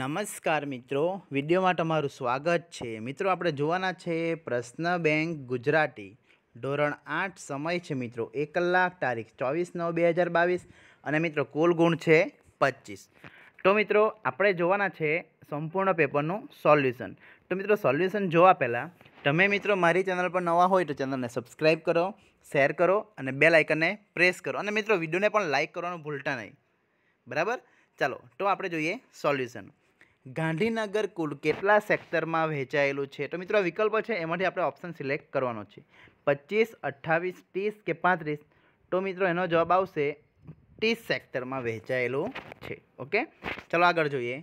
નમસ્કાર મિત્રો વિડીયોમાં તમારું સ્વાગત છે મિત્રો આપણે જોવાના છે પ્રશ્ન બેંક ગુજરાતી ધોરણ આઠ સમય છે મિત્રો એક કલાક તારીખ ચોવીસ નવ બે હજાર બાવીસ અને મિત્રો કુલ ગુણ છે પચીસ તો મિત્રો આપણે જોવાના છે સંપૂર્ણ પેપરનું સોલ્યુશન તો મિત્રો સોલ્યુશન જોવા પહેલાં તમે મિત્રો મારી ચેનલ પર નવા હોય તો ચેનલને સબસ્ક્રાઈબ કરો શેર કરો અને બેલ આઇકનને પ્રેસ કરો અને મિત્રો વિડીયોને પણ લાઇક કરવાનું ભૂલતા નહીં બરાબર ચાલો તો આપણે જોઈએ સોલ્યુશન ગાંધીનગર કુલ કેટલા સેક્ટરમાં વહેંચાયેલું છે તો મિત્રો આ વિકલ્પ છે એમાંથી આપણે ઓપ્શન સિલેક્ટ કરવાનો છે પચીસ અઠ્ઠાવીસ ત્રીસ કે પાંત્રીસ તો મિત્રો એનો જવાબ આવશે ત્રીસ સેક્ટરમાં વહેંચાયેલું છે ઓકે ચાલો આગળ જોઈએ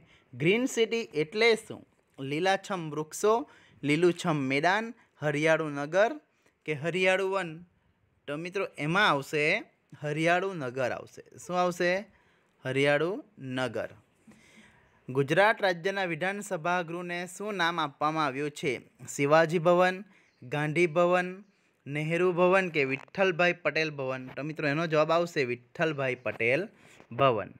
ગ્રીન સિટી એટલે શું લીલાછમ વૃક્ષો લીલુંછમ મેદાન હરિયાળુ નગર કે હરિયાળુ વન તો મિત્રો એમાં આવશે હરિયાળુ નગર આવશે શું આવશે હરિયાળુ નગર ગુજરાત રાજ્યના વિધાનસભા ગૃહને શું નામ આપવામાં આવ્યું છે શિવાજી ભવન ગાંધી ભવન નેહરુ ભવન કે વિઠ્ઠલભાઈ પટેલ ભવન તો મિત્રો એનો જવાબ આવશે વિઠ્ઠલભાઈ પટેલ ભવન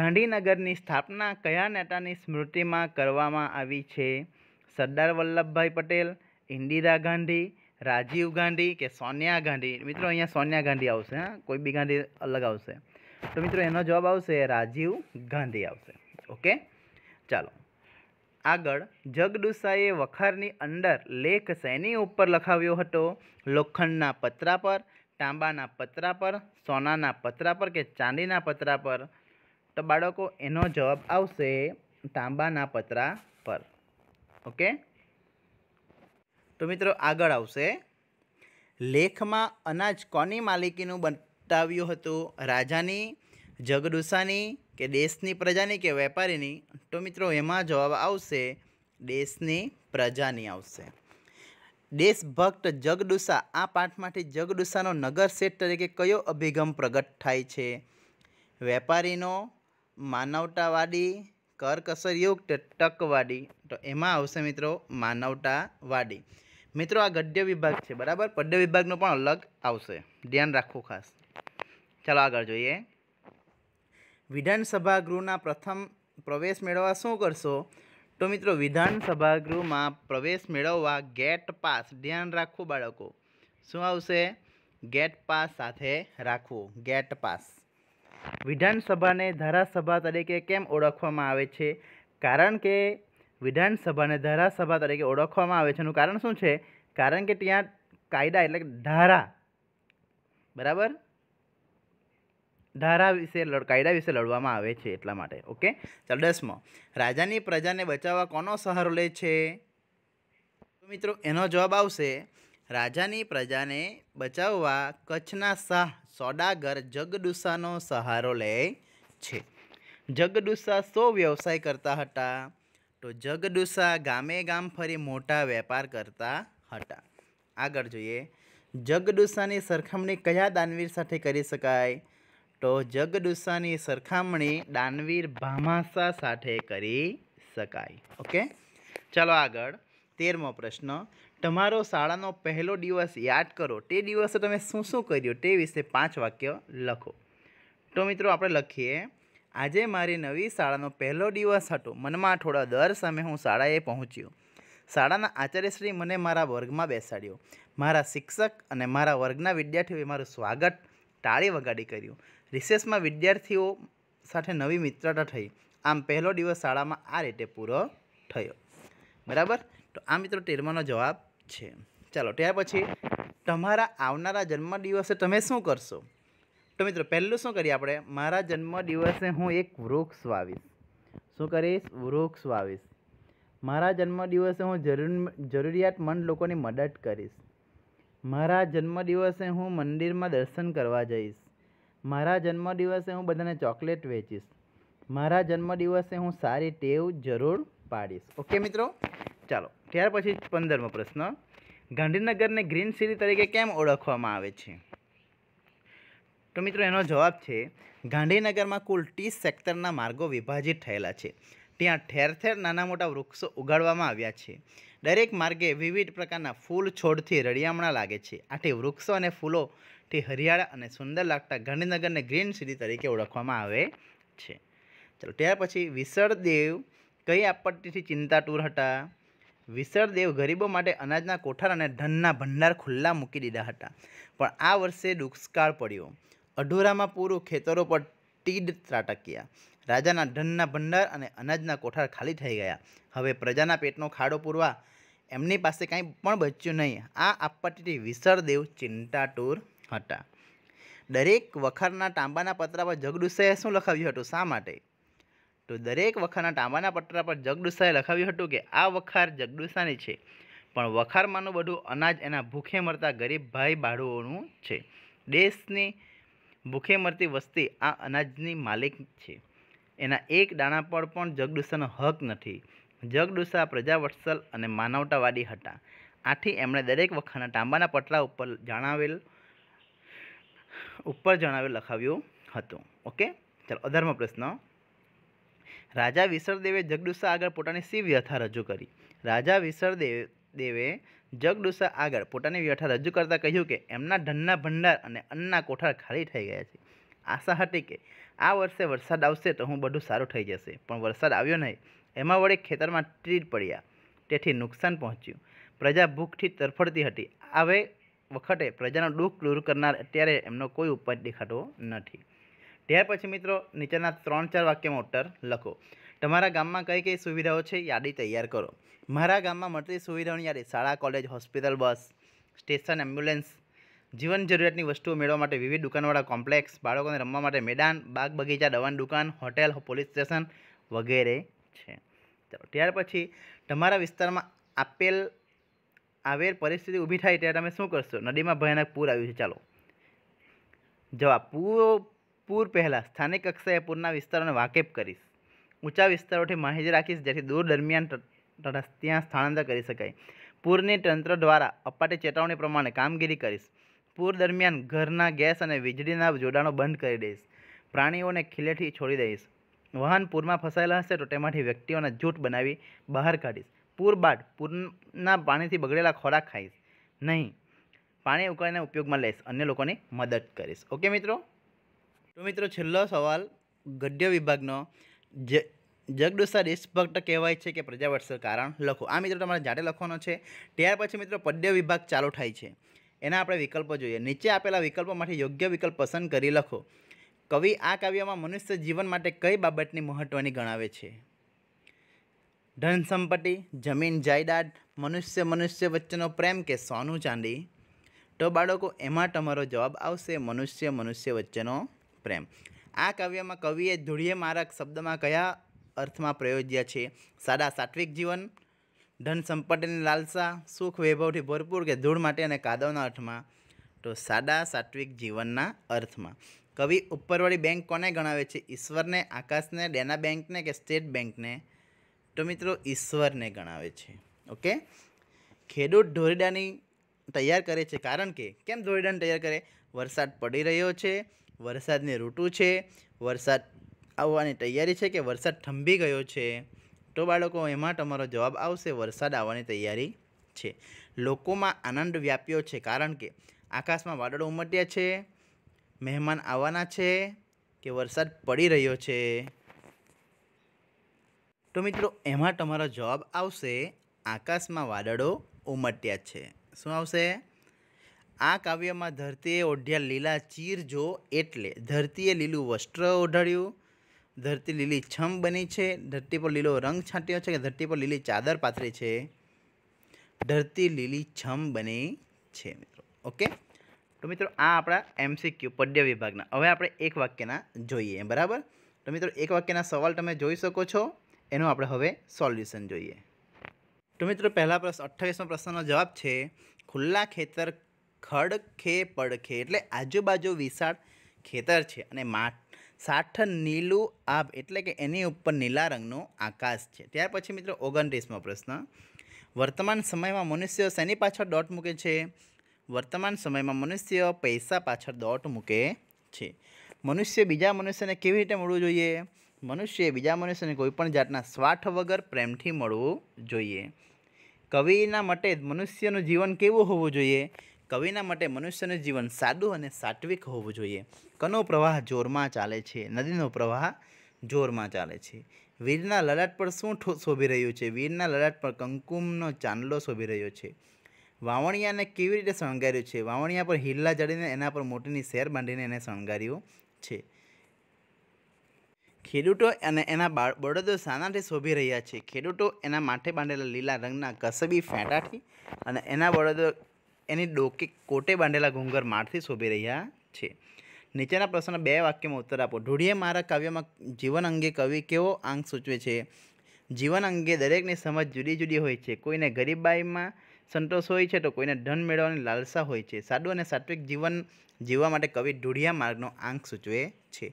ગાંધીનગરની સ્થાપના કયા નેતાની સ્મૃતિમાં કરવામાં આવી છે સરદાર વલ્લભભાઈ પટેલ ઇન્દિરા ગાંધી રાજીવ ગાંધી કે સોનિયા ગાંધી મિત્રો અહીંયા સોનિયા ગાંધી આવશે હા કોઈ બી ગાંધી અલગ આવશે તો મિત્રો એનો જવાબ આવશે રાજીવ ગાંધી આવશે ઓકે ચાલો આગળ જગડુસાએ વખારની અંદર લેખ શેની ઉપર લખાવ્યો હતો લોખંડના પતરા પર તાંબાના પતરા પર સોનાના પતરા પર કે ચાંદીના પતરા પર તો બાળકો એનો જવાબ આવશે તાંબાના પતરા પર ઓકે તો મિત્રો આગળ આવશે લેખમાં અનાજ કોની માલિકીનું બન સત્તાવ્યો હતો રાજાની જગડુસાની કે દેશની પ્રજાની કે વેપારીની તો મિત્રો એમાં જવાબ આવશે દેશની પ્રજાની આવશે દેશભક્ત જગડુસા આ પાઠમાંથી જગડુસાનો નગર શેઠ તરીકે કયો અભિગમ પ્રગટ થાય છે વેપારીનો માનવતાવાદી કરકસરયુક્ત ટકવાડી તો એમાં આવશે મિત્રો માનવતાવાડી મિત્રો આ ગદ્ય વિભાગ છે બરાબર પદ્ય વિભાગનો પણ અલગ આવશે ધ્યાન રાખવું ખાસ ચાલો આગળ જોઈએ વિધાનસભા ગૃહના પ્રથમ પ્રવેશ મેળવવા શું કરશો તો મિત્રો વિધાનસભા ગૃહમાં પ્રવેશ મેળવવા ગેટ પાસ ધ્યાન રાખવું બાળકો શું આવશે ગેટ પાસ સાથે રાખવું ગેટ પાસ વિધાનસભાને ધારાસભા તરીકે કેમ ઓળખવામાં આવે છે કારણ કે વિધાનસભાને ધારાસભા તરીકે ઓળખવામાં આવે છે એનું કારણ શું છે કારણ કે ત્યાં કાયદા એટલે ધારા બરાબર ધારા વિશે કાયદા વિશે લડવામાં આવે છે એટલા માટે ઓકે ચાલો દસમો રાજાની પ્રજાને બચાવવા કોનો સહારો લે છે તો મિત્રો એનો જવાબ આવશે રાજાની પ્રજાને બચાવવા કચ્છના શાહ સોદાગર જગડુસાનો સહારો લે છે જગડુસા શો વ્યવસાય કરતા હતા તો જગડુસા ગામે ગામ ફરી મોટા વેપાર કરતા હતા આગળ જોઈએ જગડુસાની સરખામણી કયા દાનવીર સાથે કરી શકાય તો જગદુસાની સરખામણી દાનવીર ભામાસા સાથે કરી શકાય ઓકે ચાલો આગળ તેરમો પ્રશ્ન તમારો શાળાનો પહેલો દિવસ યાદ કરો તે દિવસે તમે શું શું કર્યું તે વિશે પાંચ વાક્ય લખો તો મિત્રો આપણે લખીએ આજે મારી નવી શાળાનો પહેલો દિવસ હતો મનમાં થોડા દર સામે હું શાળાએ પહોંચ્યો શાળાના આચાર્યશ્રી મને મારા વર્ગમાં બેસાડ્યો મારા શિક્ષક અને મારા વર્ગના વિદ્યાર્થીઓએ મારું સ્વાગત તાળી વગાડી કર્યું રિસેસમાં વિદ્યાર્થીઓ સાથે નવી મિત્રતા થઈ આમ પહેલો દિવસ શાળામાં આ રીતે પૂરો થયો બરાબર તો આ મિત્રો તેરમાનો જવાબ છે ચાલો ત્યાર પછી તમારા આવનારા જન્મદિવસે તમે શું કરશો તો મિત્રો પહેલું શું કરીએ આપણે મારા જન્મદિવસે હું એક વૃક્ષ વાવીશ શું કરીશ વૃક્ષ વાવીશ મારા જન્મદિવસે હું જરૂર જરૂરિયાતમંદ લોકોની મદદ કરીશ મારા જન્મદિવસે હું મંદિરમાં દર્શન કરવા જઈશ મારા જન્મદિવસે હું બધાને ચોકલેટ વેચીશ મારા જન્મદિવસે હું સારી ટેવ જરૂર પાડીશ ઓકે મિત્રો ચાલો ત્યાર પછી પંદરમો પ્રશ્ન ગાંધીનગરને ગ્રીન સિટી તરીકે કેમ ઓળખવામાં આવે છે તો મિત્રો એનો જવાબ છે ગાંધીનગરમાં કુલ ત્રીસ સેક્ટરના માર્ગો વિભાજિત થયેલા છે ત્યાં ઠેર ઠેર નાના મોટા વૃક્ષો ઉગાડવામાં આવ્યા છે દરેક માર્ગે વિવિધ પ્રકારના ફૂલ છોડથી રળિયામણા લાગે છે આથી વૃક્ષો અને ફૂલોથી હરિયાળા અને સુંદર લાગતા ગાંધીનગરને ગ્રીન સિટી તરીકે ઓળખવામાં આવે છે ચલો ત્યાર પછી વિસળદેવ કઈ આપત્તિથી ચિંતાતુર હતા વિસળદેવ ગરીબો માટે અનાજના કોઠાર અને ધનના ભંડાર ખુલ્લા મૂકી દીધા હતા પણ આ વર્ષે દુષ્કાળ પડ્યો અઢોરામાં પૂરું ખેતરો પર તીડ ત્રાટક્યા રાજાના ધનના ભંડાર અને અનાજના કોઠાર ખાલી થઈ ગયા હવે પ્રજાના પેટનો ખાડો પૂરવા એમની પાસે કાંઈ પણ બચ્યું નહીં આ આપત્તિથી વિસળદેવ ચિંતાતુર હતા દરેક વખારના તાંબાના પતરા પર જગડુસાએ શું લખાવ્યું હતું શા માટે તો દરેક વખરના તાંબાના પતરા પર જગડુસાએ લખાવ્યું હતું કે આ વખાર જગડુસાની છે પણ વખારમાંનું બધું અનાજ એના ભૂખે મરતા ગરીબ ભાઈ બાળુઓનું છે દેશની ભૂખે મરતી વસ્તી આ અનાજની માલિક છે એના એક દાણા પર પણ જગડુસાનો હક નથી જગડુસા પ્રજાવત્સલ અને માનવતાવાદી હતા આથી એમણે દરેક વખતના તાંબાના પટલા ઉપર જણાવેલ ઉપર જણાવેલ લખાવ્યું હતું ઓકે ચાલો અધર્મ પ્રશ્ન રાજા વિસરદેવે જગડુસા આગળ પોતાની શી વ્યથા રજૂ કરી રાજા વિસરદેવ દેવે જગડુસા આગળ પોતાની વ્યથા રજૂ કરતાં કહ્યું કે એમના ધનના ભંડાર અને અન્નના કોઠાર ખાલી થઈ ગયા છે આશા હતી કે આ વર્ષે વરસાદ આવશે તો હું બધું સારું થઈ જશે પણ વરસાદ આવ્યો નહીં એમાં વળી ખેતરમાં તીડ પડ્યા તેથી નુકસાન પહોંચ્યું પ્રજા ભૂખથી તરફડતી હતી આવે વખતે પ્રજાનું દુઃખ દૂર કરનાર અત્યારે એમનો કોઈ ઉપાય દેખાતો નથી ત્યાર પછી મિત્રો નીચેના ત્રણ ચાર વાક્યમાં ઉત્તર લખો તમારા ગામમાં કઈ કઈ સુવિધાઓ છે યાદી તૈયાર કરો મારા ગામમાં મળતી સુવિધાઓની યાદી શાળા college hospital bus station ambulance જીવન જરૂરિયાતની વસ્તુઓ મેળવવા માટે વિવિધ દુકાનવાળા કોમ્પ્લેક્સ બાળકોને રમવા માટે મેદાન બાગ બગીચા દવાની દુકાન હોટેલ પોલીસ સ્ટેશન વગેરે છે ત્યાર પછી તમારા વિસ્તારમાં આપેલ આવેલ પરિસ્થિતિ ઊભી થાય ત્યારે તમે શું કરશો નદીમાં ભયાનક પૂર આવ્યું છે ચાલો જવાબ પૂર પૂર પહેલાં સ્થાનિક કક્ષાએ પૂરના વિસ્તારોને વાકેફ કરીશ ઊંચા વિસ્તારોથી માહિતી રાખીશ જેથી દૂર દરમિયાન ત્યાં સ્થળાંતર કરી શકાય પૂરની તંત્ર દ્વારા અપાટી ચેતવણી પ્રમાણે કામગીરી કરીશ પૂર દરમિયાન ઘરના ગેસ અને વીજળીના જોડાણો બંધ કરી દઈશ પ્રાણીઓને ખીલેથી છોડી દઈશ વાહન પૂરમાં ફસાયેલા હશે તો તેમાંથી વ્યક્તિઓને જૂઠ બનાવી બહાર કાઢીશ પૂર બાદ પૂરના પાણીથી બગડેલા ખોરાક ખાઈશ નહીં પાણી ઉકાળીને ઉપયોગમાં લઈશ અન્ય લોકોની મદદ કરીશ ઓકે મિત્રો તો મિત્રો છેલ્લો સવાલ ગદ્ય વિભાગનો જ જગદુસા દેશભક્ત કહેવાય છે કે પ્રજાવત્સલ કારણ લખો આ મિત્રો તમારે જાતે લખવાનો છે ત્યાર પછી મિત્રો પદ્ય વિભાગ ચાલુ થાય છે એના આપણે વિકલ્પો જોઈએ નીચે આપેલા વિકલ્પોમાંથી યોગ્ય વિકલ્પ પસંદ કરી લખો કવિ આ કાવ્યમાં મનુષ્ય જીવન માટે કઈ બાબતની મહત્ત્વની ગણાવે છે ધન સંપત્તિ જમીન જાયદાદ મનુષ્ય મનુષ્ય વચ્ચેનો પ્રેમ કે સોનું ચાંદી તો બાળકો એમાં તમારો જવાબ આવશે મનુષ્ય મનુષ્ય વચ્ચેનો પ્રેમ આ કાવ્યમાં કવિએ ધૂળીય મારક શબ્દમાં કયા અર્થમાં પ્રયોજ્યા છે સાદા સાત્વિક જીવન ધન સંપત્તિની લાલસા સુખ વૈભવથી ભરપૂર કે ધૂળ માટે અને કાદવના અર્થમાં તો સાદા સાત્વિક જીવનના અર્થમાં કવિ ઉપરવાળી બેંક કોને ગણાવે છે ઈશ્વરને આકાશને ડેના બેંકને કે સ્ટેટ બેંકને તો મિત્રો ઈશ્વરને ગણાવે છે ઓકે ખેડૂત ધોરડાની તૈયાર કરે છે કારણ કે કેમ ધોરડાને તૈયાર કરે વરસાદ પડી રહ્યો છે વરસાદની ઋતુ છે વરસાદ આવવાની તૈયારી છે કે વરસાદ થંભી ગયો છે તો બાળકો એમાં તમારો જવાબ આવશે વરસાદ આવવાની તૈયારી છે લોકોમાં આનંદ વ્યાપ્યો છે કારણ કે આકાશમાં વાદળો ઉમટ્યા છે મહેમાન આવવાના છે કે વરસાદ પડી રહ્યો છે તો મિત્રો એમાં તમારો જવાબ આવશે આકાશમાં વાદળો ઉમટ્યા છે શું આવશે આ કાવ્યમાં ધરતીએ ઓઢ્યા લીલા ચીર જો એટલે ધરતીએ લીલું વસ્ત્ર ઓઢાડ્યું ધરતી લીલી છમ બની છે ધરતી પર લીલો રંગ છાંટ્યો છે કે ધરતી પર લીલી ચાદર પાથરી છે ધરતી લીલી છમ બની છે મિત્રો ઓકે તો મિત્રો આ આપણા એમસીક્યુ પદ્ય વિભાગના હવે આપણે એક વાક્યના જોઈએ બરાબર તો મિત્રો એક વાક્યના સવાલ તમે જોઈ શકો છો એનું આપણે હવે સોલ્યુશન જોઈએ તો મિત્રો પહેલાં પ્રશ્ન અઠ્ઠાવીસમો પ્રશ્નનો જવાબ છે ખુલ્લા ખેતર ખડખે પડખે એટલે આજુબાજુ વિશાળ ખેતર છે અને માટ સાઠ નીલું આભ એટલે કે એની ઉપર નીલા રંગનું આકાશ છે ત્યાર પછી મિત્રો ઓગણત્રીસમો પ્રશ્ન વર્તમાન સમયમાં મનુષ્ય શેની પાછળ દોટ મૂકે છે વર્તમાન સમયમાં મનુષ્ય પૈસા પાછળ દોટ મૂકે છે મનુષ્ય બીજા મનુષ્યને કેવી રીતે મળવું જોઈએ મનુષ્યએ બીજા મનુષ્યને કોઈપણ જાતના સ્વાર્થ વગર પ્રેમથી મળવું જોઈએ કવિના માટે મનુષ્યનું જીવન કેવું હોવું જોઈએ કવિના માટે મનુષ્યનું જીવન સાદું અને સાત્વિક હોવું જોઈએ કનો પ્રવાહ જોરમાં ચાલે છે નદીનો પ્રવાહ જોરમાં ચાલે છે વીરના લડાટ પર શું શોભી રહ્યું છે વીરના લડાટ પર કંકુમનો ચાંદલો શોભી રહ્યો છે વાવણિયાને કેવી રીતે શણગાર્યું છે વાવણિયા પર હિલ્લા જડીને એના પર મોટીની શેર બાંધીને એને શણગાર્યું છે ખેડૂતો અને એના બળદો શાનાથી શોભી રહ્યા છે ખેડૂતો એના માથે બાંધેલા લીલા રંગના કસબી ફેંટાથી અને એના બળદો એની ડોકે કોટે બાંધેલા ઘુંઘર મારથી શોભી રહ્યા છે નીચેના પ્રશ્નના બે વાક્યમાં ઉત્તર આપો ઢોળીએ મારા કાવ્યમાં જીવન અંગે કવિ કેવો આંગ સૂચવે છે જીવન અંગે દરેકની સમજ જુદી જુદી હોય છે કોઈને ગરીબાઈમાં સંતોષ હોય છે તો કોઈને ધન મેળવવાની લાલસા હોય છે સાદું અને સાત્વિક જીવન જીવવા માટે કવિ ઢૂઢિયા માર્ગનો આંક સૂચવે છે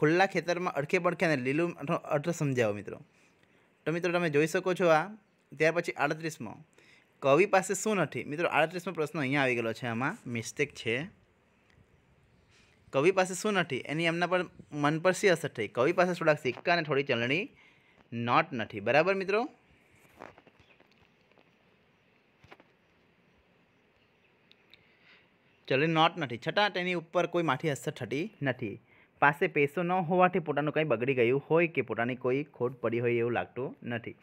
ખુલ્લા ખેતરમાં અડખે પડખે અને લીલું અર્થ સમજાવો મિત્રો તો મિત્રો તમે જોઈ શકો છો આ ત્યાર પછી આડત્રીસમો કવિ પાસે શું નથી મિત્રો આડત્રીસમો પ્રશ્ન અહીંયા આવી ગયેલો છે આમાં મિસ્ટેક છે કવિ પાસે શું નથી એની એમના પર મન પર શી અસર થઈ કવિ પાસે થોડાક સિક્કા અને થોડી ચલણી નોટ નથી બરાબર મિત્રો ચલણી નોટ નથી છતાં તેની ઉપર કોઈ માઠી અસર થતી નથી પાસે પૈસો ન હોવાથી પોતાનું કંઈ બગડી ગયું હોય કે પોતાની કોઈ ખોટ પડી હોય એવું લાગતું નથી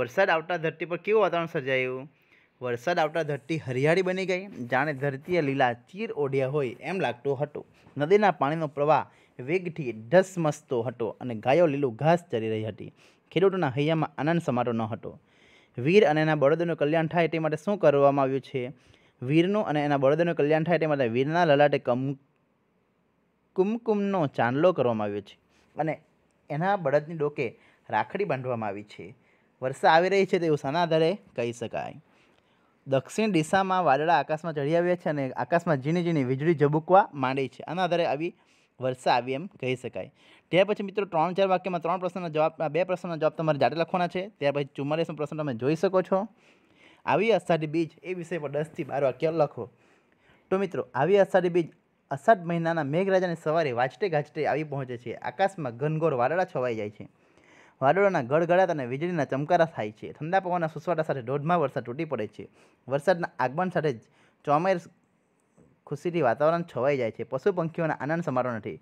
વરસાદ આવતા ધરતી પર કેવું વાતાવરણ સર્જાયું વરસાદ આવતા ધરતી હરિયાળી બની ગઈ જાણે ધરતીએ લીલા ચીર ઓઢ્યા હોય એમ લાગતું હતું નદીના પાણીનો પ્રવાહ વેગથી ધસમસતો હતો અને ગાયો લીલું ઘાસ ચરી રહી હતી ખેડૂતોના હૈયામાં આનંદ સમાતો ન હતો વીર અને એના બળદનું કલ્યાણ થાય તે માટે શું કરવામાં આવ્યું છે વીરનું અને એના બળદનું કલ્યાણ થાય તે માટે વીરના લલાટે કમ કુમકુમનો ચાંદલો કરવામાં આવ્યો છે અને એના બળદની ડોકે રાખડી બાંધવામાં આવી છે વર્ષા આવી રહી છે તેવું શાના આધારે કહી શકાય દક્ષિણ દિશામાં વાદળા આકાશમાં ચઢી આવ્યા છે અને આકાશમાં ઝીણી ઝીણી વીજળી ઝબૂકવા માંડી છે આના આધારે આવી વર્ષા આવી એમ કહી શકાય ત્યાર પછી મિત્રો ત્રણ ચાર વાક્યમાં ત્રણ પ્રશ્નના જવાબ બે પ્રશ્નનો જવાબ તમારે જાતે લખવાના છે ત્યાર પછી ચુમ્માલીસનો પ્રશ્ન તમે જોઈ શકો છો આવી અષાઢી બીજ એ વિષય પર દસથી બાર વાક્ય લખો તો મિત્રો આવી અષાઢી બીજ અષાઢ મહિનાના મેઘરાજાની સવારે વાજટે ગાજટે આવી પહોંચે છે આકાશમાં ઘનઘોર વાદળા છવાઈ જાય છે વાદળોના ગડગડાટ અને વીજળીના ચમકારા થાય છે ઠંડા પવનના સુસવાટા સાથે ધોધમાં વરસાદ તૂટી પડે છે વરસાદના આગમન સાથે ચોમેર ખુશીથી વાતાવરણ છવાઈ જાય છે પશુ પંખીઓના આનંદ સમારો નથી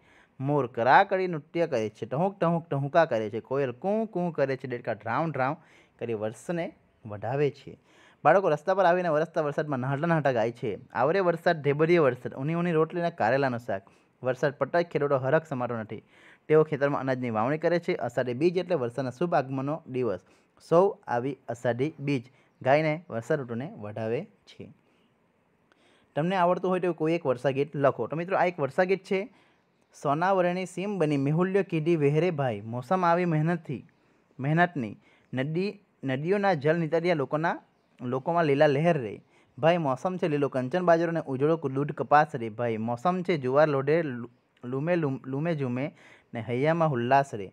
મોર કરાકડી નૃત્ય કરે છે ટહુક ટહુક ટહુકા કરે છે કોયલ કું કું કરે છે ડેડકા ડ્રાઉં ડ્રાઉન કરી વર્ષને વધાવે છે બાળકો રસ્તા પર આવીને વરસતા વરસાદમાં નાહટા નાહટા ગાય છે આવરે વરસાદ ઢેબરીએ વરસાદ ઉની ઉની રોટલીના કારેલાનો શાક વરસાદ પટક ખેડૂતો હરખ સમારો નથી તેઓ ખેતરમાં અનાજની વાવણી કરે છે અષાઢી બીજ એટલે વરસાદના શુભ આગમનનો દિવસ સૌ આવી અષાઢી બીજ ગાયને વરસાદ ઋતુને વઢાવે છે તમને આવડતું હોય તો કોઈ એક વર્ષા ગીત લખો તો મિત્રો આ એક વર્ષા ગીત છે સોનાવરણી સીમ બની મેહુલ્ય કીધી વહેરે ભાઈ મોસમ આવી મહેનતથી મહેનતની નદી નદીઓના જલ નીતર્યા લોકોના લોકોમાં લીલા લહેર રહે ભાઈ મોસમ છે લીલો કંચન બાજરો અને ઉજળો દૂધ કપાસ રે ભાઈ મોસમ છે જુવાર લોઢે લૂમે લૂમે ઝૂમે ને હૈયામાં હુલ્લાસ રે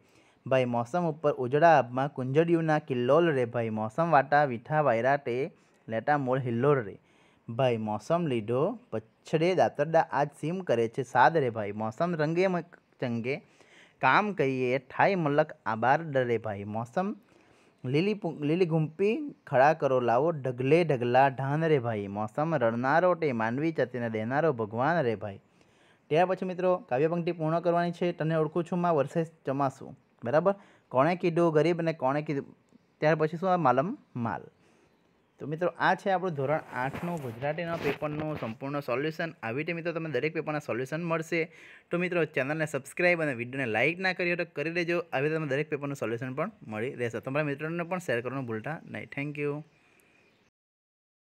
ભાઈ મોસમ ઉપર ઉજળા આબમાં કુંજડિયુંના કિલ્લોલ રે ભાઈ મોસમ વાટા વીઠા વાયરાટે લેટા મોળ હિલ્લોળ રે ભાઈ મોસમ લીધો પછડે દાતરડા આજ સીમ કરે છે સાદ રે ભાઈ મોસમ રંગે ચંગે કામ કરીએ ઠાઈ મલક આબાર ડરે ભાઈ મોસમ લીલી લીલી ગુંપી ખડા કરો લાવો ઢગલે ઢગલા ઢાન રે ભાઈ મોસમ રણનારો ટે માનવી ચતીને દેનારો ભગવાન રે ભાઈ ત્યાર પછી મિત્રો કાવ્ય પૂર્ણ કરવાની છે તને ઓળખું છું માં વર્ષે ચોમાસું બરાબર કોણે કીધું ગરીબ અને કોણે કીધું ત્યાર પછી શું આ માલમ માલ તો મિત્રો આ છે આપણું ધોરણ આઠનું ગુજરાતીના પેપરનું સંપૂર્ણ સોલ્યુશન આવી રીતે મિત્રો તમને દરેક પેપરના સોલ્યુશન મળશે તો મિત્રો ચેનલને સબસ્ક્રાઈબ અને વિડીયોને લાઇક ના કરી તો કરી દેજો આવી રીતે તમને દરેક પેપરનું સોલ્યુશન પણ મળી રહેશે તમારા મિત્રોને પણ શેર કરવાનું ભૂલતા નહીં થેન્ક યુ